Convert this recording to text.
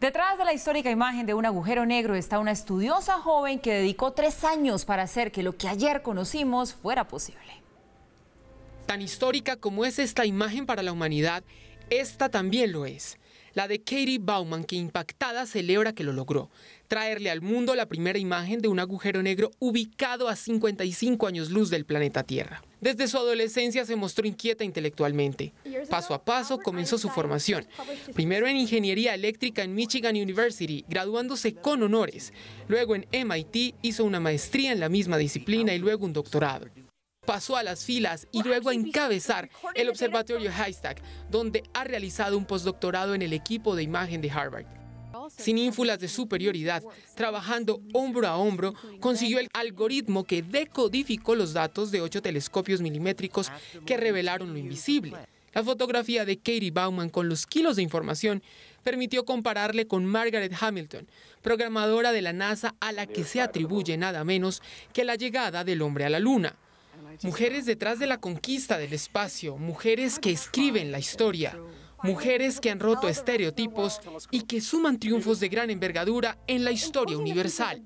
Detrás de la histórica imagen de un agujero negro está una estudiosa joven que dedicó tres años para hacer que lo que ayer conocimos fuera posible. Tan histórica como es esta imagen para la humanidad, esta también lo es la de Katie Bauman, que impactada celebra que lo logró, traerle al mundo la primera imagen de un agujero negro ubicado a 55 años luz del planeta Tierra. Desde su adolescencia se mostró inquieta intelectualmente. Paso a paso comenzó su formación, primero en ingeniería eléctrica en Michigan University, graduándose con honores. Luego en MIT hizo una maestría en la misma disciplina y luego un doctorado pasó a las filas y luego a encabezar el Observatorio Haystack, donde ha realizado un postdoctorado en el equipo de imagen de Harvard. Sin ínfulas de superioridad, trabajando hombro a hombro, consiguió el algoritmo que decodificó los datos de ocho telescopios milimétricos que revelaron lo invisible. La fotografía de Katie Bauman con los kilos de información permitió compararle con Margaret Hamilton, programadora de la NASA a la que se atribuye nada menos que la llegada del hombre a la Luna mujeres detrás de la conquista del espacio, mujeres que escriben la historia, mujeres que han roto estereotipos y que suman triunfos de gran envergadura en la historia universal.